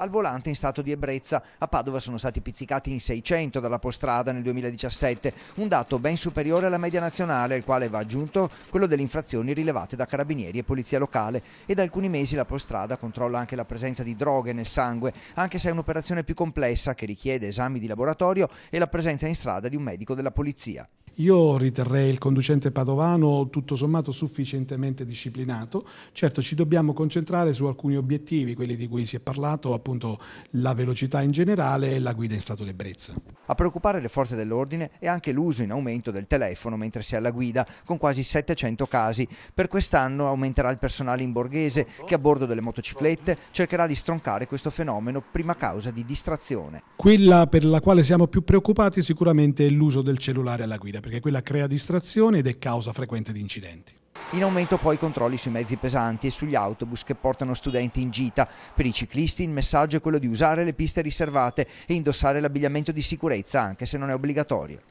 al volante in stato di ebbrezza. A Padova sono stati pizzicati in 600 dalla postrada nel 2017, un dato ben superiore alla media nazionale, al quale va aggiunto quello delle infrazioni rilevate da carabinieri e polizia locale. E da alcuni mesi la postrada controlla anche la presenza di droghe nel sangue, anche se è un'operazione più complessa che richiede esami di laboratorio e la presenza in strada di un medico della polizia. Io riterrei il conducente padovano tutto sommato sufficientemente disciplinato. Certo ci dobbiamo concentrare su alcuni obiettivi, quelli di cui si è parlato, appunto la velocità in generale e la guida in stato di ebbrezza. A preoccupare le forze dell'ordine è anche l'uso in aumento del telefono mentre si è alla guida, con quasi 700 casi. Per quest'anno aumenterà il personale in borghese che a bordo delle motociclette cercherà di stroncare questo fenomeno prima causa di distrazione. Quella per la quale siamo più preoccupati sicuramente è l'uso del cellulare alla guida inutile perché quella crea distrazione ed è causa frequente di incidenti. In aumento poi i controlli sui mezzi pesanti e sugli autobus che portano studenti in gita. Per i ciclisti il messaggio è quello di usare le piste riservate e indossare l'abbigliamento di sicurezza anche se non è obbligatorio.